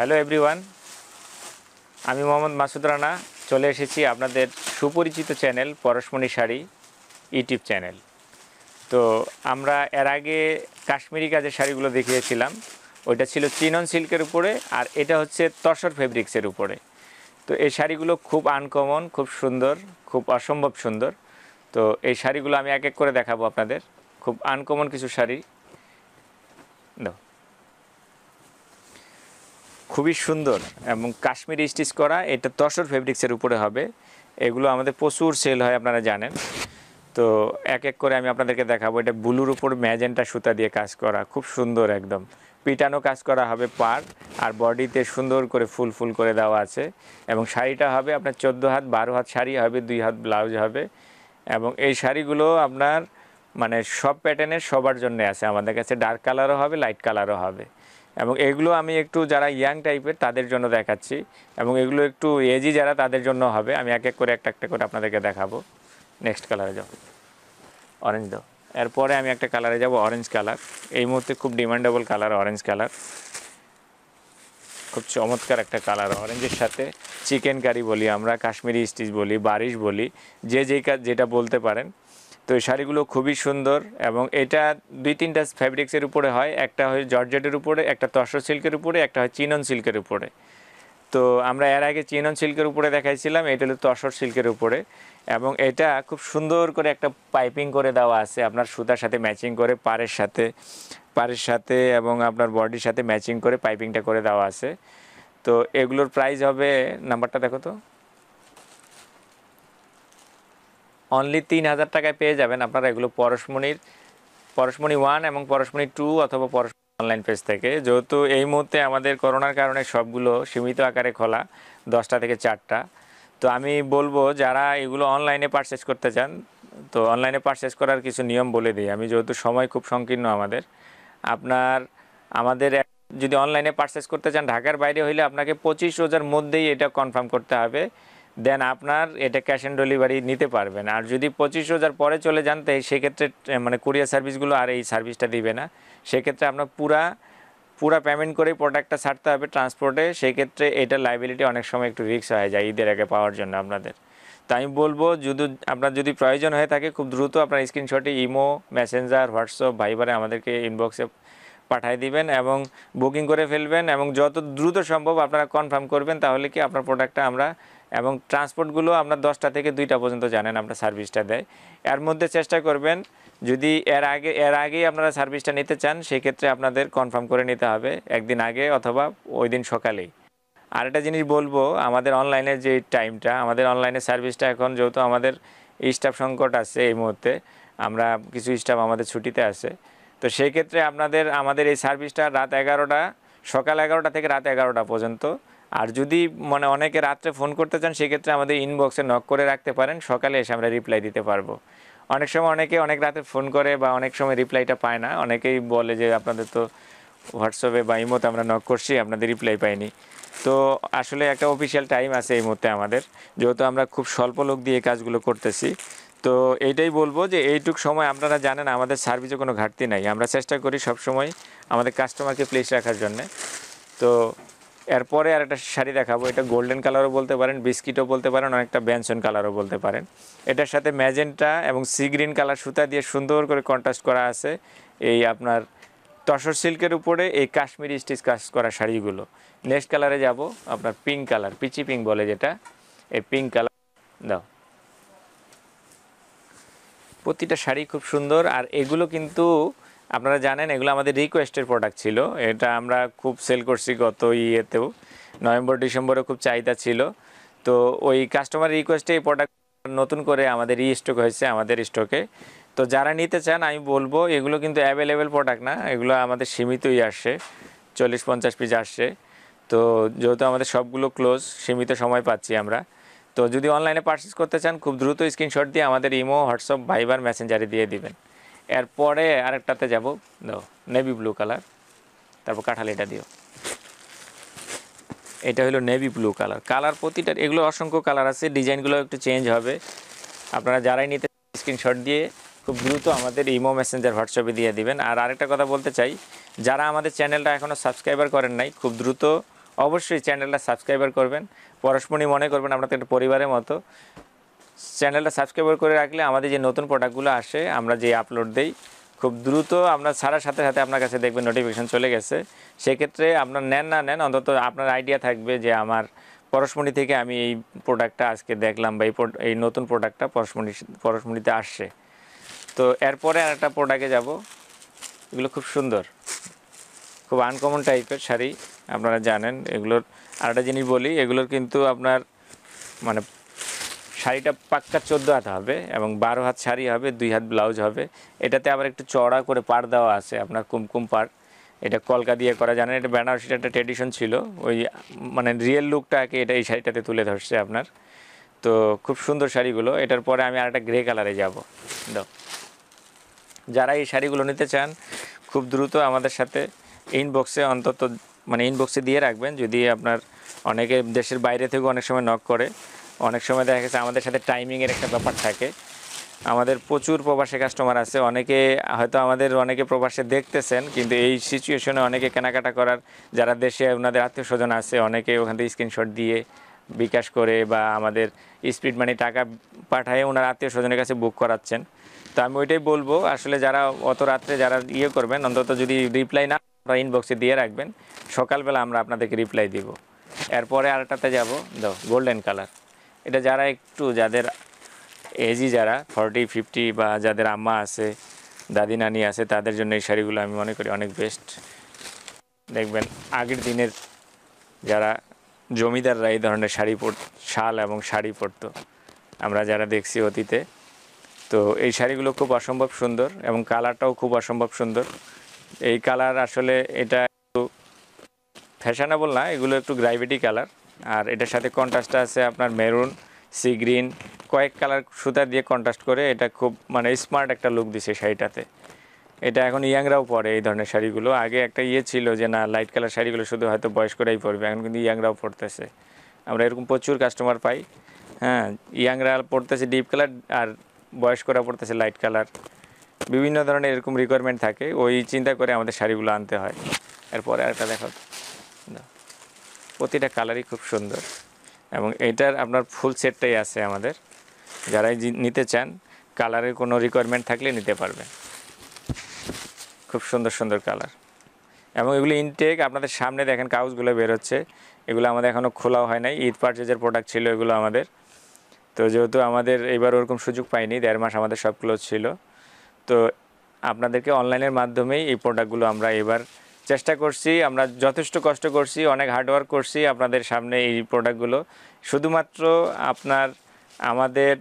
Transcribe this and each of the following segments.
hello everyone আমি মোহাম্মদ মাসুদ রানা চলে এসেছি আপনাদের সুপরিচিত channel Parashmoni sari YouTube channel তো আমরা এর আগে কাশ্মীরি কাজের শাড়িগুলো দেখিয়েছিলাম ওইটা ছিল চিনন সিল্কের উপরে আর এটা হচ্ছে তসর ফেব্রিক্সের উপরে তো এই শাড়িগুলো খুব আনকমন খুব সুন্দর খুব অসম্ভব সুন্দর তো এই শাড়িগুলো আমি এক এক করে দেখাবো আপনাদের খুব আনকমন কিছু শাড়ি দাও খুবই সুন্দর এবং কাশ্মীরি স্টিচ করা এটা তসর ফেব্রিক্সের উপরে হবে এগুলো আমাদের প্রচুর সেল হয় আপনারা জানেন তো এক এক করে আমি আপনাদেরকে দেখাবো এটা ব্লুর উপর ম্যাজেন্টা সুতা দিয়ে কাজ করা খুব সুন্দর একদম পিটানো কাজ করা হবে পার আর বডিতে সুন্দর করে ফুল ফুল করে দেওয়া আছে এবং শাড়িটা হবে আপনার চোদ্দো হাত বারো হাত শাড়ি হবে দুই হাত ব্লাউজ হবে এবং এই শাড়িগুলো আপনার মানে সব প্যাটার্নের সবার জন্য আছে আমাদের কাছে ডার্ক কালারও হবে লাইট কালারও হবে এবং এগুলো আমি একটু যারা ইয়াং টাইপের তাদের জন্য দেখাচ্ছি এবং এগুলো একটু এজি যারা তাদের জন্য হবে আমি এক এক করে একটা একটা করে আপনাদেরকে দেখাবো নেক্সট কালারে যাবো অরেঞ্জ দাও এরপরে আমি একটা কালারে যাব অরেঞ্জ কালার এই মুহূর্তে খুব ডিমান্ডেবল কালার অরেঞ্জ কালার খুব চমৎকার একটা কালার অরেঞ্জের সাথে চিকেন কারি বলি আমরা কাশ্মীরি স্টিচ বলি বারিশ বলি যে যেই কাজ যেটা বলতে পারেন তো এই শাড়িগুলো খুবই সুন্দর এবং এটা দুই তিনটা ফ্যাব্রিক্সের উপরে হয় একটা হয় জর্জেটের উপরে একটা তসর সিল্কের উপরে একটা হয় চিনন সিল্কের উপরে তো আমরা এর আগে চিনন সিল্কের উপরে দেখাইছিলাম এটা হলো তসর সিল্কের উপরে এবং এটা খুব সুন্দর করে একটা পাইপিং করে দেওয়া আছে আপনার সুতার সাথে ম্যাচিং করে পাড়ের সাথে পাড়ের সাথে এবং আপনার বডির সাথে ম্যাচিং করে পাইপিংটা করে দেওয়া আছে তো এগুলোর প্রাইস হবে নাম্বারটা দেখো তো অনলি তিন হাজার টাকায় পেয়ে যাবেন আপনারা এগুলো পরশমণির পরশমণি ওয়ান এবং পরশমণি টু অথবা পরশ অনলাইন পেজ থেকে যেহেতু এই মুহূর্তে আমাদের করোনার কারণে সবগুলো সীমিত আকারে খোলা দশটা থেকে চারটা তো আমি বলবো যারা এগুলো অনলাইনে পারচেস করতে চান তো অনলাইনে পারচেস করার কিছু নিয়ম বলে দিই আমি যেহেতু সময় খুব সংকীর্ণ আমাদের আপনার আমাদের যদি অনলাইনে পারচেস করতে চান ঢাকার বাইরে হইলে আপনাকে পঁচিশ রোজার মধ্যেই এটা কনফার্ম করতে হবে দেন আপনার এটা ক্যাশ অন ডেলিভারি নিতে পারবেন আর যদি পঁচিশ হাজার পরে চলে যান তাই সেক্ষেত্রে মানে কুরিয়ার সার্ভিসগুলো আর এই সার্ভিসটা দিবে না সেক্ষেত্রে আপনার পুরা পুরা পেমেন্ট করেই প্রোডাক্টটা ছাড়তে হবে ট্রান্সপোর্টে সেক্ষেত্রে এটা লাইবিলিটি অনেক সময় একটু রিক্স হয়ে যায় ঈদের আগে পাওয়ার জন্য আপনাদের তো আমি বলবো যদি আপনার যদি প্রয়োজন হয়ে থাকে খুব দ্রুত আপনার স্ক্রিনশটে ইমো মেসেঞ্জার হোয়াটসঅ্যাপ ভাইবারে আমাদেরকে ইনবক্সে পাঠাই দিবেন এবং বুকিং করে ফেলবেন এবং যত দ্রুত সম্ভব আপনারা কনফার্ম করবেন তাহলে কি আপনার প্রোডাক্টটা আমরা এবং ট্রান্সপোর্টগুলো আপনার দশটা থেকে দুইটা পর্যন্ত জানেন আপনার সার্ভিসটা দেয় এর মধ্যে চেষ্টা করবেন যদি এর আগে এর আগেই আপনারা সার্ভিসটা নিতে চান সেক্ষেত্রে আপনাদের কনফার্ম করে নিতে হবে একদিন আগে অথবা ওই দিন সকালেই আর একটা জিনিস বলবো আমাদের অনলাইনের যে টাইমটা আমাদের অনলাইনের সার্ভিসটা এখন যেহেতু আমাদের স্টাফ সংকট আছে এই মুহূর্তে আমরা কিছু স্টাফ আমাদের ছুটিতে আছে তো সেই ক্ষেত্রে আপনাদের আমাদের এই সার্ভিসটা রাত এগারোটা সকাল এগারোটা থেকে রাত এগারোটা পর্যন্ত আর যদি মানে অনেকে রাত্রে ফোন করতে চান সেক্ষেত্রে আমাদের ইনবক্সে নক করে রাখতে পারেন সকালে এসে আমরা রিপ্লাই দিতে পারবো অনেক সময় অনেকে অনেক রাতে ফোন করে বা অনেক সময় রিপ্লাইটা পায় না অনেকেই বলে যে আপনাদের তো হোয়াটসঅ্যাপে বা মতো আমরা নক করছি আপনাদের রিপ্লাই পাইনি তো আসলে একটা অফিসিয়াল টাইম আছে এই মুহূর্তে আমাদের যেহেতু আমরা খুব স্বল্প লোক দিয়ে কাজগুলো করতেছি তো এইটাই বলবো যে এইটুক সময় আপনারা জানেন আমাদের সার্ভিসে কোনো ঘাটতি নাই আমরা চেষ্টা করি সব সময় আমাদের কাস্টমারকে প্লেস রাখার জন্যে তো এরপরে আর একটা শাড়ি দেখাবো এটা গোল্ডেন কালারও বলতে পারেন বিস্কিটও বলতে পারেন অনেকটা ব্যানসন কালারও বলতে পারেন এটার সাথে ম্যাজেন্টা এবং সি গ্রিন কালার সুতা দিয়ে সুন্দর করে কন্ট্রাস্ট করা আছে এই আপনার তসর সিল্কের উপরে এই কাশ্মীরি স্টিচ কাজ করা শাড়িগুলো নেক্সট কালারে যাব আপনার পিঙ্ক কালার পিচি পিঙ্ক বলে যেটা এই পিঙ্ক কালার দাও প্রতিটা শাড়ি খুব সুন্দর আর এগুলো কিন্তু আপনারা জানেন এগুলো আমাদের রিকোয়েস্টের প্রোডাক্ট ছিল এটা আমরা খুব সেল করছি গত ইয়েতেও নভেম্বর ডিসেম্বরে খুব চাহিদা ছিল তো ওই কাস্টমার রিকোয়েস্টে এই প্রোডাক্ট নতুন করে আমাদের ই স্টক হয়েছে আমাদের স্টকে তো যারা নিতে চান আমি বলবো এগুলো কিন্তু অ্যাভেলেবেল প্রোডাক্ট না এগুলো আমাদের সীমিতই আসছে চল্লিশ পঞ্চাশ পিস আসছে তো যেহেতু আমাদের সবগুলো ক্লোজ সীমিত সময় পাচ্ছি আমরা তো যদি অনলাইনে পার্চেস করতে চান খুব দ্রুত স্ক্রিনশট দিয়ে আমাদের ইমো হোয়াটসঅ্যাপ ভাইবার মেসেঞ্জারে দিয়ে দিবেন এরপরে আরেকটাতে যাব দাও নেভি ব্লু কালার তারপর কাঁঠালিটা দিও এটা হলো নেভি ব্লু কালার কালার প্রতিটা এগুলো অসংখ্য কালার আছে ডিজাইনগুলো একটু চেঞ্জ হবে আপনারা যারাই নিতে স্ক্রিনশট দিয়ে খুব দ্রুত আমাদের ইমো মেসেঞ্জার হোয়াটসঅ্যাপে দিয়ে দিবেন আর আরেকটা কথা বলতে চাই যারা আমাদের চ্যানেলটা এখনও সাবস্ক্রাইবার করেন নাই খুব দ্রুত অবশ্যই চ্যানেলটা সাবস্ক্রাইবার করবেন পরস্পরই মনে করবেন আপনাদের একটা পরিবারের মতো চ্যানেলটা সাবস্ক্রাইব করে রাখলে আমাদের যে নতুন প্রোডাক্টগুলো আসে আমরা যে আপলোড দেই খুব দ্রুত আপনার ছাড়ার সাথে সাথে আপনার কাছে দেখবেন নোটিফিকেশান চলে গেছে সেক্ষেত্রে আপনার নেন না নেন অন্তত আপনার আইডিয়া থাকবে যে আমার পরশমণি থেকে আমি এই প্রোডাক্টটা আজকে দেখলাম বা এই এই নতুন প্রোডাক্টটা পরশমণি পরশমণিতে আসছে তো এরপরে আর একটা প্রোডাক্টে যাব এগুলো খুব সুন্দর খুব আনকমন টাইপের শাড়ি আপনারা জানেন এগুলোর আরেকটা জিনিস বলি এগুলোর কিন্তু আপনার মানে শাড়িটা পাক্কা চোদ্দো হাত হবে এবং বারো হাত শাড়ি হবে দুই হাত ব্লাউজ হবে এটাতে আবার একটু চড়া করে পার দেওয়া আছে আপনার কুমকুম পার এটা কলকা দিয়ে করা জানেন এটা বেনারসিটা একটা ট্রেডিশন ছিল ওই মানে রিয়েল লুকটাকে এটা এই শাড়িটাতে তুলে ধরছে আপনার তো খুব সুন্দর শাড়িগুলো এটার পরে আমি আরেকটা গ্রে কালারে যাব যারা এই শাড়িগুলো নিতে চান খুব দ্রুত আমাদের সাথে ইনবক্সে অন্তত মানে ইনবক্সে দিয়ে রাখবেন যদি আপনার অনেকে দেশের বাইরে থেকে অনেক সময় নক করে অনেক সময় দেখা গেছে আমাদের সাথে টাইমিংয়ের একটা ব্যাপার থাকে আমাদের প্রচুর প্রবাসে কাস্টমার আছে অনেকে হয়তো আমাদের অনেকে প্রবাসে দেখতেছেন কিন্তু এই সিচুয়েশনে অনেকে কেনাকাটা করার যারা দেশে ওনাদের আত্মীয় স্বজন আছে অনেকে ওখান থেকে স্ক্রিনশট দিয়ে বিকাশ করে বা আমাদের স্পিড মানি টাকা পাঠায় ওনার আত্মীয় স্বজনের কাছে বুক করাচ্ছেন তো আমি ওইটাই বলবো আসলে যারা অত রাত্রে যারা ইয়ে করবেন অন্তত যদি রিপ্লাই না আপনারা ইনবক্সে দিয়ে রাখবেন সকালবেলা আমরা আপনাদেরকে রিপ্লাই দিব এরপরে আরেকটাতে যাব দাও গোল্ডেন কালার এটা যারা একটু যাদের এজি যারা ফর্টি ফিফটি বা যাদের আম্মা আছে দাদি নানি আছে তাদের জন্য এই শাড়িগুলো আমি মনে করি অনেক বেস্ট দেখবেন আগের দিনের যারা জমিদাররা এই ধরনের শাড়ি পর শাল এবং শাড়ি পরতো আমরা যারা দেখছি অতীতে তো এই শাড়িগুলো খুব অসম্ভব সুন্দর এবং কালারটাও খুব অসম্ভব সুন্দর এই কালার আসলে এটা একটু ফ্যাশানেবল না এগুলো একটু গ্রাইভেটি কালার আর এটার সাথে কন্ট্রাস্টটা আছে আপনার মেরুন সি গ্রিন কয়েক কালার সুতা দিয়ে কন্ট্রাস্ট করে এটা খুব মানে স্মার্ট একটা লুক দিছে শাড়িটাতে এটা এখন ইয়াংরাও পরে এই ধরনের শাড়িগুলো আগে একটা ইয়ে ছিল যে না লাইট কালার শাড়িগুলো শুধু হয়তো বয়স্করাই পরবে এখন কিন্তু ইয়াংরাও পরতেছে আমরা এরকম প্রচুর কাস্টমার পাই হ্যাঁ ইয়াংরা পরতেছে ডিপ কালার আর বয়স্করা পরতেছে লাইট কালার বিভিন্ন ধরনের এরকম রিকোয়ারমেন্ট থাকে ওই চিন্তা করে আমাদের শাড়িগুলো আনতে হয় এরপরে আরেকটা দেখো প্রতিটা কালারই খুব সুন্দর এবং এটার আপনার ফুল সেটটাই আছে আমাদের যারাই নিতে চান কালারের কোনো রিকোয়ারমেন্ট থাকলে নিতে পারবে খুব সুন্দর সুন্দর কালার এবং এগুলো ইনটেক আপনাদের সামনে দেখেন কাগজগুলো বেরোচ্ছে এগুলো আমাদের এখনও খোলাও হয় নাই ঈদ পারচেজের প্রোডাক্ট ছিল এগুলো আমাদের তো যেহেতু আমাদের এবার ওরকম সুযোগ পাইনি দেড় মাস আমাদের সবগুলো ছিল তো আপনাদেরকে অনলাইনের মাধ্যমেই এই প্রোডাক্টগুলো আমরা এবার চেষ্টা করছি আমরা যথেষ্ট কষ্ট করছি অনেক হার্ডওয়ার্ক করছি আপনাদের সামনে এই প্রোডাক্টগুলো শুধুমাত্র আপনার আমাদের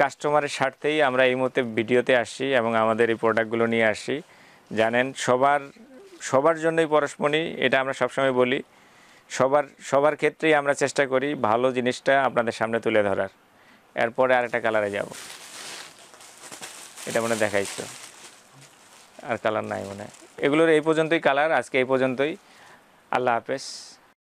কাস্টমারের স্বার্থেই আমরা এই মুহূর্তে ভিডিওতে আসি এবং আমাদের এই প্রোডাক্টগুলো নিয়ে আসি জানেন সবার সবার জন্যই পরস্পরই এটা আমরা সবসময় বলি সবার সবার ক্ষেত্রেই আমরা চেষ্টা করি ভালো জিনিসটা আপনাদের সামনে তুলে ধরার এরপরে আরেকটা কালারে যাব এটা মনে দেখাইছো আর কালার নাই মনে হয় এগুলোর এই পর্যন্তই কালার আজকে এই পর্যন্তই আল্লাহ হাফেজ